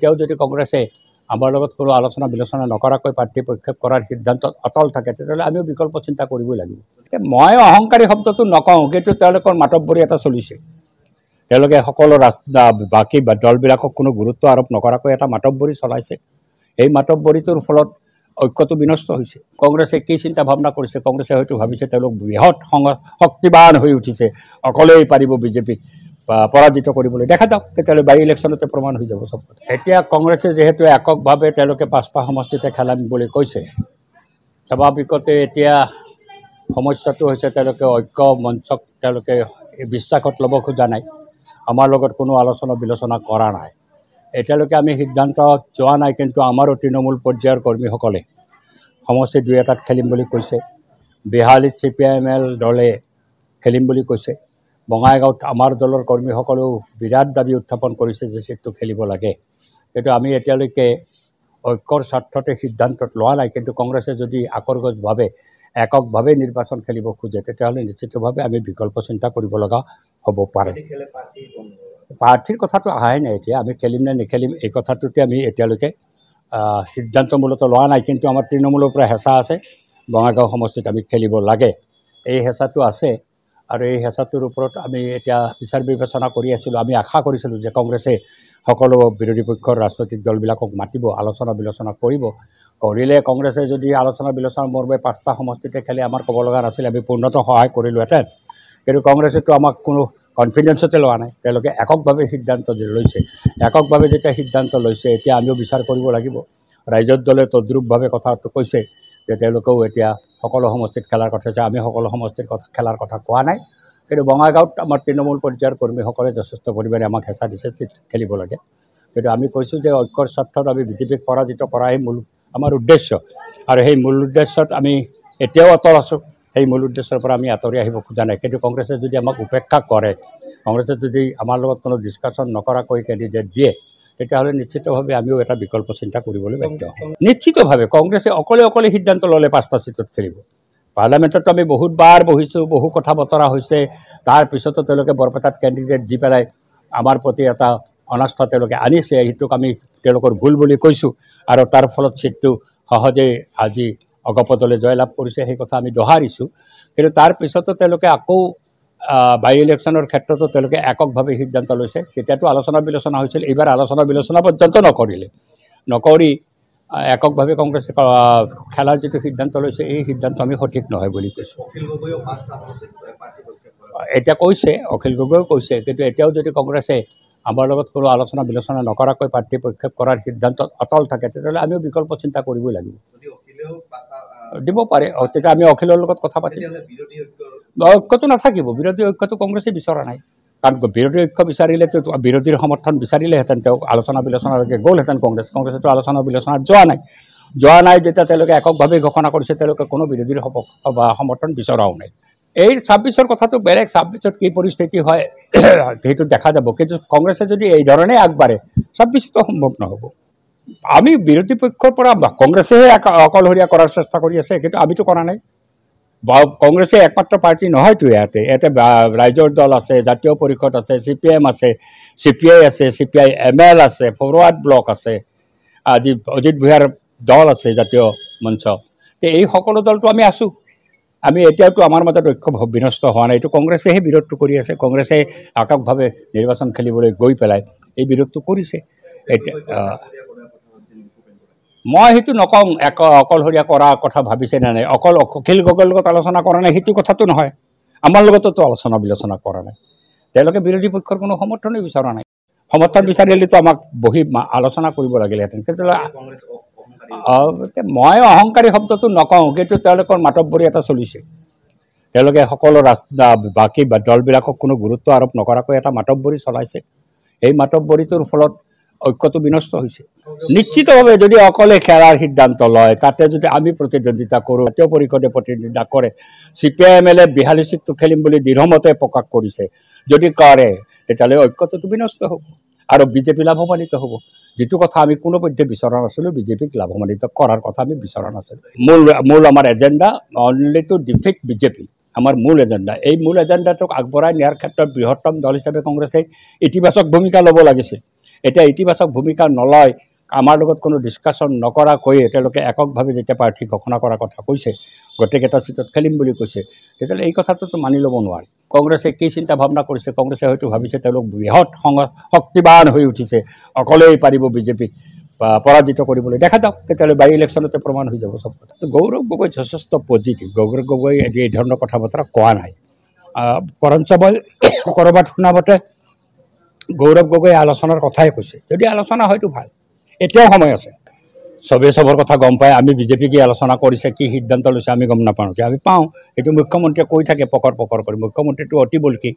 এতিয়াও যদি কংগ্ৰেছে আমাৰ লগত কোনো আলোচনা বিলোচনা নকৰাকৈ প্ৰাৰ্থীপক্ষেপ কৰাৰ সিদ্ধান্ত অটল থাকে তেতিয়াহ'লে আমিও বিকল্প চিন্তা কৰিবই লাগিব গতিকে মই অহংকাৰী শব্দটো নকওঁ কিন্তু তেওঁলোকৰ মাতব্বৰি এটা চলিছে তেওঁলোকে সকলো ৰাস্তা বাকী দলবিলাকক কোনো গুৰুত্ব আৰোপ নকৰাকৈ এটা মাতব্বৰি চলাইছে এই মাতব্বৰিটোৰ ফলত ঐক্যটো বিনষ্ট হৈছে কংগ্ৰেছে কি চিন্তা ভাৱনা কৰিছে কংগ্ৰেছে হয়তো ভাবিছে তেওঁলোক বৃহৎ শক্তিবান হৈ উঠিছে অকলেই পাৰিব বিজেপিক পৰাজিত কৰিবলৈ দেখা যাওক তেতিয়াহ'লে বাই ইলেকশ্যনতে প্ৰমাণ হৈ যাব চব এতিয়া কংগ্ৰেছে যিহেতু এককভাৱে তেওঁলোকে পাঁচটা সমষ্টিতে খেলাম বুলি কৈছে স্বাভাৱিকতে এতিয়া সমস্যাটো হৈছে তেওঁলোকে ঐক্য মঞ্চক তেওঁলোকে বিশ্বাসত ল'ব খোজা নাই আমাৰ লগত কোনো আলোচনা বিলোচনা কৰা নাই এতিয়ালৈকে আমি সিদ্ধান্ত যোৱা নাই কিন্তু আমাৰো তৃণমূল পৰ্যায়ৰ কৰ্মীসকলে সমষ্টি দুই এটাত খেলিম বুলি কৈছে বিহালীত C P I M L দলে খেলিম বুলি কৈছে বঙাইগাঁৱত আমাৰ দলৰ কৰ্মীসকলেও বিৰাট দাবী উত্থাপন কৰিছে যে চিটটো খেলিব লাগে কিন্তু আমি এতিয়ালৈকে ঐক্যৰ স্বাৰ্থতে সিদ্ধান্তত লোৱা নাই কিন্তু কংগ্ৰেছে যদি আকৰ্গজভাৱে এককভাৱে নিৰ্বাচন খেলিব খোজে তেতিয়াহ'লে নিশ্চিতভাৱে আমি বিকল্প চিন্তা কৰিব লগা হ'ব পাৰে প্ৰাৰ্থীৰ কথাটো অহাই নাই এতিয়া আমি খেলিম নে নেখেলিম এই কথাটোতে আমি এতিয়ালৈকে সিদ্ধান্ত মূলত লোৱা নাই কিন্তু আমাৰ তৃণমূলৰ পৰা হেঁচা আছে বঙাইগাঁও সমষ্টিত আমি খেলিব লাগে এই হেঁচাটো আছে আৰু এই হেঁচাটোৰ ওপৰত আমি এতিয়া বিচাৰ বিবেচনা কৰি আছিলোঁ আমি আশা কৰিছিলোঁ যে কংগ্ৰেছে সকলো বিৰোধী পক্ষৰ ৰাজনৈতিক দলবিলাকক মাতিব আলোচনা বিলোচনা কৰিব কৰিলে কংগ্ৰেছে যদি আলোচনা বিলোচনা মোৰ বাবে পাঁচটা সমষ্টিতে খেলি আমাৰ ক'ব লগা নাছিলে আমি পূৰ্ণত সহায় কৰিলোহেঁতেন কিন্তু কংগ্ৰেছেতো আমাক কোনো কনফিডেঞ্চতে লোৱা নাই তেওঁলোকে এককভাৱে সিদ্ধান্ত লৈছে এককভাৱে যেতিয়া সিদ্ধান্ত লৈছে এতিয়া আমিও বিচাৰ কৰিব লাগিব ৰাইজৰ দলে তদ্ৰূপভাৱে কথাটো কৈছে যে তেওঁলোকেও এতিয়া সকলো সমষ্টিত খেলাৰ কথা হৈছে আমি সকলো সমষ্টিত কথা খেলাৰ কথা কোৱা নাই কিন্তু বঙাইগাঁৱত আমাৰ তৃণমূল পৰ্যায়ৰ কৰ্মীসকলে যথেষ্ট পৰিমাণে আমাক হেঁচা দিছে খেলিব লাগে কিন্তু আমি কৈছোঁ যে ঐক্যৰ স্বাৰ্থত আমি বিজেপিক পৰাজিত কৰাই মূল আমাৰ উদ্দেশ্য আৰু সেই মূল উদ্দেশ্যত আমি এতিয়াও অটল আছোঁ সেই মূল উদ্দেশ্যৰ পৰা আমি আঁতৰি আহিব খোজা নাই কিন্তু কংগ্ৰেছে যদি আমাক উপেক্ষা কৰে কংগ্ৰেছে যদি আমাৰ লগত কোনো ডিছকাশ্যন নকৰাকৈ কেণ্ডিডেট দিয়ে তেতিয়াহ'লে নিশ্চিতভাৱে আমিও এটা বিকল্প চিন্তা কৰিবলৈ বাধ্য হ'ম নিশ্চিতভাৱে কংগ্ৰেছে অকলে অকলে সিদ্ধান্ত ল'লে পাঁচটা ছিটত খেলিব পাৰ্লামেণ্টততো আমি বহুতবাৰ বহিছোঁ বহু কথা বতৰা হৈছে তাৰপিছতো তেওঁলোকে বৰপেটাত কেণ্ডিডেট দি পেলাই আমাৰ প্ৰতি এটা অনাস্থা তেওঁলোকে আনিছে সেইটোক আমি তেওঁলোকৰ ভুল বুলি কৈছোঁ আৰু তাৰ ফলত ছিটটো সহজেই আজি অগপদলে জয়লাভ কৰিছে সেই কথা আমি দোহাৰিছোঁ কিন্তু তাৰপিছতো তেওঁলোকে আকৌ বাই ইলেকশ্যনৰ ক্ষেত্ৰতো তেওঁলোকে এককভাৱে সিদ্ধান্ত লৈছে তেতিয়াতো আলোচনা বিলোচনা হৈছিল এইবাৰ আলোচনা বিলোচনা পৰ্যন্ত নকৰিলে নকৰি এককভাৱে কংগ্ৰেছে খেলাৰ যিটো সিদ্ধান্ত লৈছে এই সিদ্ধান্ত আমি সঠিক নহয় বুলি কৈছোঁ এতিয়া কৈছে অখিল গগৈয়ো কৈছে কিন্তু এতিয়াও যদি কংগ্ৰেছে আমাৰ লগত কোনো আলোচনা বিলোচনা নকৰাকৈ প্ৰাৰ্থী প্ৰক্ষেপ কৰাৰ সিদ্ধান্তত অটল থাকে তেতিয়াহ'লে আমিও বিকল্প চিন্তা কৰিবই লাগিব দিব পাৰে তেতিয়া আমি অখিলৰ লগত কথা পাতিম ঐক্যটো নাথাকিব বিৰোধী ঐক্যটো কংগ্ৰেছে বিচৰা নাই কাৰণ বিৰোধী ঐক্য বিচাৰিলেতো বিৰোধীৰ সমৰ্থন বিচাৰিলেহেঁতেন তেওঁক আলোচনা বিলোচনালৈকে গ'লহেঁতেন কংগ্ৰেছ কংগ্ৰেছেতো আলোচনা বিলোচনাত যোৱা নাই যোৱা নাই যেতিয়া তেওঁলোকে এককভাৱে ঘোষণা কৰিছে তেওঁলোকে কোনো বিৰোধীৰ সপক্ষ বা সমৰ্থন বিচৰাও নাই এই ছাব্বিছৰ কথাটো বেলেগ ছাব্বিছত কি পৰিস্থিতি হয় সেইটো দেখা যাব কিন্তু কংগ্ৰেছে যদি এইধৰণে আগবাঢ়ে ছাব্বিছতো সম্ভৱ নহ'ব আমি বিৰোধী পক্ষৰ পৰা কংগ্ৰেছেহে অকলশৰীয়া কৰাৰ চেষ্টা কৰি আছে কিন্তু আমিতো কৰা নাই কংগ্ৰেছে একমাত্ৰ পাৰ্টি নহয়তো ইয়াতে ইয়াতে ৰাইজৰ দল আছে জাতীয় পৰিষদ আছে চি পি এম আছে চি পি আই আছে C P I M L আছে ফৰৱাৰ্ড ব্লক আছে আজি অজিত ভূঞাৰ দল আছে জাতীয় মঞ্চ এই সকলো দলটো আমি আছোঁ আমি এতিয়াওতো আমাৰ মাজত ঐক্য বিনষ্ট হোৱা নাই এইটো কংগ্ৰেছেহে বিৰোধটো কৰি আছে কংগ্ৰেছে একাকভাৱে নিৰ্বাচন খেলিবলৈ গৈ পেলাই এই বিৰোধটো কৰিছে এতিয়া মই সেইটো নকওঁ এক অকলশৰীয়া কৰা কথা ভাবিছে নে নাই অকল অখিল গগৈৰ লগত আলোচনা কৰা নাই সেইটো কথাটো নহয় আমাৰ লগততো আলোচনা বিলোচনা কৰা নাই তেওঁলোকে বিৰোধী পক্ষৰ কোনো সমৰ্থনেই বিচৰা নাই সমৰ্থন বিচাৰিলেতো আমাক বহি আলোচনা কৰিব লাগিলেহেঁতেন কিন্তু মই অহংকাৰী শব্দটো নকওঁ কিন্তু তেওঁলোকৰ মাতব্বৰি এটা চলিছে তেওঁলোকে সকলো ৰাস্তা বাকী দলবিলাকক কোনো গুৰুত্ব আৰোপ নকৰাকৈ এটা মাতব্বৰি চলাইছে এই মাতব্বৰিটোৰ ফলত ঐক্যটো বিনষ্ট হৈছে নিশ্চিতভাৱে যদি অকলে খেলাৰ সিদ্ধান্ত লয় তাতে যদি আমি প্ৰতিদ্বন্দ্বিতা কৰোঁ জাতীয় পৰিষদে প্ৰতিদ্বন্দ্বিতা কৰে C P I M L এ বিহালী চিটটো খেলিম বুলি দৃঢ়মতে প্ৰকাশ কৰিছে যদি কৰে তেতিয়াহ'লে ঐক্যটোতো বিনষ্ট হ'ব আৰু বিজেপি লাভৱান্বিত হ'ব যিটো কথা আমি কোনোপধ্যে বিচৰা নাছিলোঁ বিজেপিক লাভৱান্বিত কৰাৰ কথা আমি বিচৰা নাছিলোঁ মূল মূল আমাৰ agenda only to defeat BJP আমাৰ মূল এজেণ্ডা এই মূল এজেণ্ডাটোক আগবঢ়াই নিয়াৰ ক্ষেত্ৰত বৃহত্তম দল হিচাপে কংগ্ৰেছে ইতিবাচক ভূমিকা ল'ব লাগিছিল এতিয়া ইতিবাচক ভূমিকা নলয় আমাৰ লগত কোনো ডিছকাশ্যন নকৰাকৈয়ে তেওঁলোকে এককভাৱে যেতিয়া প্ৰাৰ্থী ঘোষণা কৰাৰ কথা কৈছে গোটেইকেইটা ছিটত খেলিম বুলি কৈছে তেতিয়াহ'লে এই কথাটোতো মানি ল'ব নোৱাৰে কংগ্ৰেছে কি চিন্তা ভাৱনা কৰিছে কংগ্ৰেছে হয়তো ভাবিছে তেওঁলোক বৃহৎ সং শক্তিবান হৈ উঠিছে অকলেই পাৰিব বিজেপিক পৰাজিত কৰিবলৈ দেখা যাওক তেতিয়াহ'লে বাৰী ইলেকশ্যনতে প্ৰমাণ হৈ যাব চব কথা গৌৰৱ গগৈ যথেষ্ট পজিটিভ গৌৰৱ গগৈ এই ধৰণৰ কথা বতৰা কোৱা নাই বৰঞ্চ মই ক'ৰবাত শুনামতে গৌৰৱ গগৈ আলোচনাৰ কথাই কৈছে যদি আলোচনা হয়তো ভাল এতিয়াও সময় আছে চবেই চবৰ কথা গম পায় আমি বিজেপি কি আলোচনা কৰিছে কি সিদ্ধান্ত লৈছে আমি গম নাপাওঁ কি আমি পাওঁ এইটো মুখ্যমন্ত্ৰীয়ে কৈ থাকে পকৰ পকৰ কৰি মুখ্যমন্ত্ৰীটো অতি বল্কী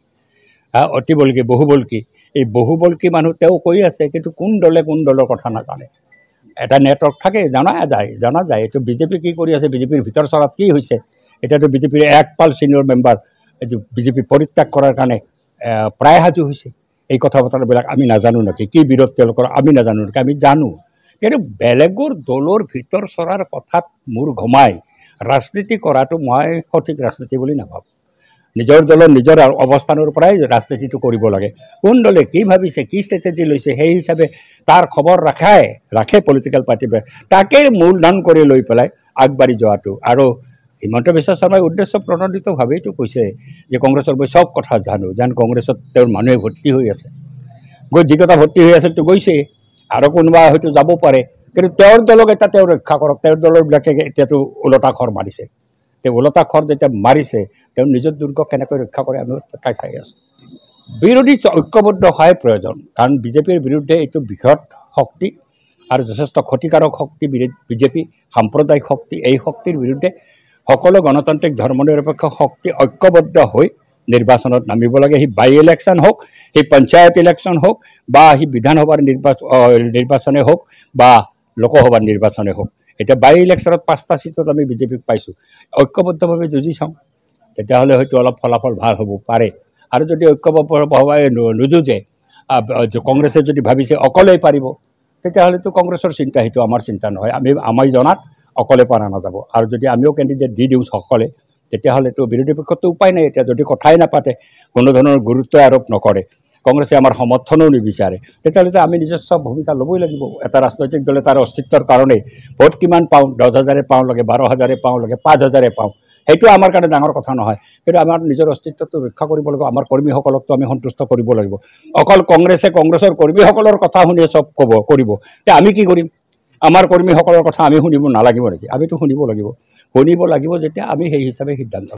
হা অতি বল্কী বহু বল্কী এই বহু বল্কী মানুহ তেওঁ কৈ আছে কিন্তু কোন দলে কোন দলৰ কথা নাজানে এটা নেটৱৰ্ক থাকে জনা যায় জনা যায় এইটো বিজেপি কি কৰি আছে বিজেপিৰ ভিতৰ চৰাত কি হৈছে এতিয়াতো বিজেপিৰ একপাল ছিনিয়ৰ মেম্বাৰ এইটো বিজেপি পৰিত্যাগ কৰাৰ কাৰণে প্ৰায় সাজু হৈছে এই কথা বতৰাবিলাক আমি নাজানো নেকি কি বিৰোধ তেওঁলোকৰ আমি নাজানো নেকি আমি জানো কিন্তু বেলেগৰ দলৰ ভিতৰ চৰাৰ কথাত মোৰ ঘমাই ৰাজনীতি কৰাটো মই সঠিক ৰাজনীতি বুলি নাভাবোঁ নিজৰ দলৰ নিজৰ অৱস্থানৰ পৰাই ৰাজনীতিটো কৰিব লাগে কোন দলে কি ভাবিছে কি ষ্ট্ৰেটেজি লৈছে সেই হিচাপে তাৰ খবৰ ৰাখাই ৰাখে পলিটিকেল পাৰ্টিবিলাক তাকেই মূলধান কৰি লৈ পেলাই আগবাঢ়ি যোৱাটো আৰু হিমন্ত বিশ্ব শৰ্মাই উদ্দেশ্য প্ৰণোদিতভাৱেইটো কৈছে যে কংগ্ৰেছৰ মই চব কথা জানো যেন কংগ্ৰেছত তেওঁৰ মানুহে ভৰ্তি হৈ আছে গৈ যিকেইটা ভৰ্তি হৈ আছে তেওঁ গৈছেই আৰু কোনোবা হয়তো যাব পাৰে কিন্তু তেওঁৰ দলক এটা তেওঁ ৰক্ষা কৰক তেওঁৰ দলৰবিলাকে এতিয়াতো ওলোটা খৰ মাৰিছে তেওঁ ওলোটা খৰ যেতিয়া মাৰিছে তেওঁ নিজৰ দুৰ্গ কেনেকৈ ৰক্ষা কৰে আমি তাই চাই আছোঁ বিৰোধী ঐক্যবদ্ধ হোৱাই প্ৰয়োজন কাৰণ বিজেপিৰ বিৰুদ্ধে এইটো বৃহৎ শক্তি আৰু যথেষ্ট ক্ষতিকাৰক শক্তি বিজেপি সাম্প্ৰদায়িক শক্তি এই শক্তিৰ বিৰুদ্ধে সকলো গণতান্ত্ৰিক ধৰ্ম নিৰপেক্ষ শক্তি ঐক্যবদ্ধ হৈ নিৰ্বাচনত নামিব লাগে সি বাই ইলেকশ্যন হওক সি পঞ্চায়ত ইলেকশ্যন হওক বা সি বিধানসভাৰ নিৰ্বাচন নিৰ্বাচনে হওক বা লোকসভাৰ নিৰ্বাচনে হওক এতিয়া বাই ইলেকশ্যনত পাঁচটা চিটত আমি বিজেপিক পাইছোঁ ঐক্যবদ্ধভাৱে যুঁজি চাওঁ তেতিয়াহ'লে হয়তো অলপ ফলাফল ভাল হ'ব পাৰে আৰু যদি ঐক্যবদ্ধভাৱে নুযুঁজে কংগ্ৰেছে যদি ভাবিছে অকলেই পাৰিব তেতিয়াহ'লেতো কংগ্ৰেছৰ চিন্তা সেইটো আমাৰ চিন্তা নহয় আমি আমি জনাত অকলে পৰা অনা যাব আৰু যদি আমিও কেণ্ডিডেট দি দিওঁ সকলে তেতিয়াহ'লেতো বিৰোধী পক্ষততো উপায় নাই এতিয়া যদি কথাই নাপাতে কোনো ধৰণৰ গুৰুত্ব আৰোপ নকৰে কংগ্ৰেছে আমাৰ সমৰ্থনো নিবিচাৰে তেতিয়াহ'লেতো আমি নিজস্ব ভূমিকা ল'বই লাগিব এটা ৰাজনৈতিক দলে তাৰ অস্তিত্বৰ কাৰণে ভোট কিমান পাওঁ দহ হাজাৰে পাওঁ লাগে বাৰ হাজাৰে পাওঁ লাগে পাঁচ হাজাৰে পাওঁ সেইটো আমাৰ কাৰণে ডাঙৰ কথা নহয় কিন্তু আমাৰ নিজৰ অস্তিত্বটো ৰক্ষা কৰিব লাগিব আমাৰ কৰ্মীসকলকতো আমি সন্তুষ্ট কৰিব লাগিব অকল কংগ্ৰেছে কংগ্ৰেছৰ কৰ্মীসকলৰ কথা শুনিয়ে চব ক'ব কৰিব তে আমি কি কৰিম আমাৰ কৰ্মীসকলৰ কথা আমি শুনিব নালাগিব নেকি আমিতো শুনিব লাগিব শুনিব লাগিব যেতিয়া আমি সেই হিচাপে সিদ্ধান্ত